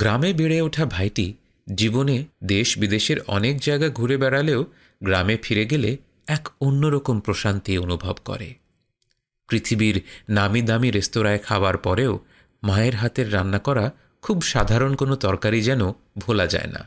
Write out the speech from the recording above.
গ্রামে বেড়ে ওঠা ভাইটি জীবনে দেশ বিদেশের অনেক জায়গা ঘুরে বেড়ালেও গ্রামে ফিরে গেলে এক অন্যরকম প্রশান্তি অনুভব করে পৃথিবীর নামি দামি রেস্তোরাঁয় খাবার পরেও মায়ের হাতের রান্না করা খুব সাধারণ কোনো তরকারি যেন ভোলা যায় না